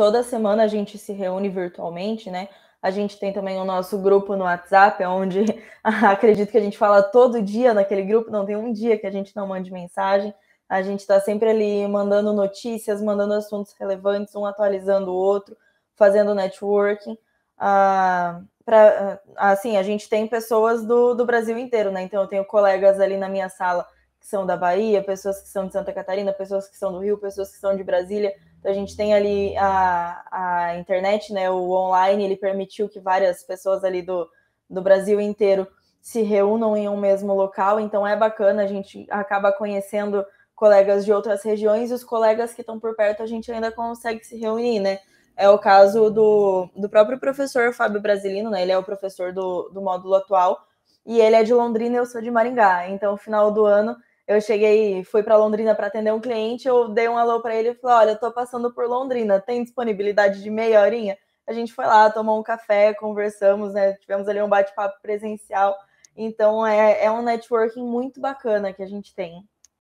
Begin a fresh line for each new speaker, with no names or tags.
toda semana a gente se reúne virtualmente, né? A gente tem também o nosso grupo no WhatsApp, é onde acredito que a gente fala todo dia naquele grupo, não tem um dia que a gente não mande mensagem. A gente está sempre ali mandando notícias, mandando assuntos relevantes, um atualizando o outro, fazendo networking. Ah, pra, ah, assim, a gente tem pessoas do, do Brasil inteiro, né? Então eu tenho colegas ali na minha sala que são da Bahia, pessoas que são de Santa Catarina, pessoas que são do Rio, pessoas que são de Brasília. Então a gente tem ali a, a internet, né, o online, ele permitiu que várias pessoas ali do, do Brasil inteiro se reúnam em um mesmo local. Então é bacana, a gente acaba conhecendo colegas de outras regiões e os colegas que estão por perto a gente ainda consegue se reunir, né? É o caso do, do próprio professor Fábio Brasilino, né? Ele é o professor do, do módulo atual e ele é de Londrina, eu sou de Maringá. Então, final do ano, eu cheguei, fui para Londrina para atender um cliente, eu dei um alô para ele e falei: "Olha, eu tô passando por Londrina, tem disponibilidade de meia horinha?" A gente foi lá, tomou um café, conversamos, né? Tivemos ali um bate-papo presencial. Então é, é um networking muito bacana que a gente tem.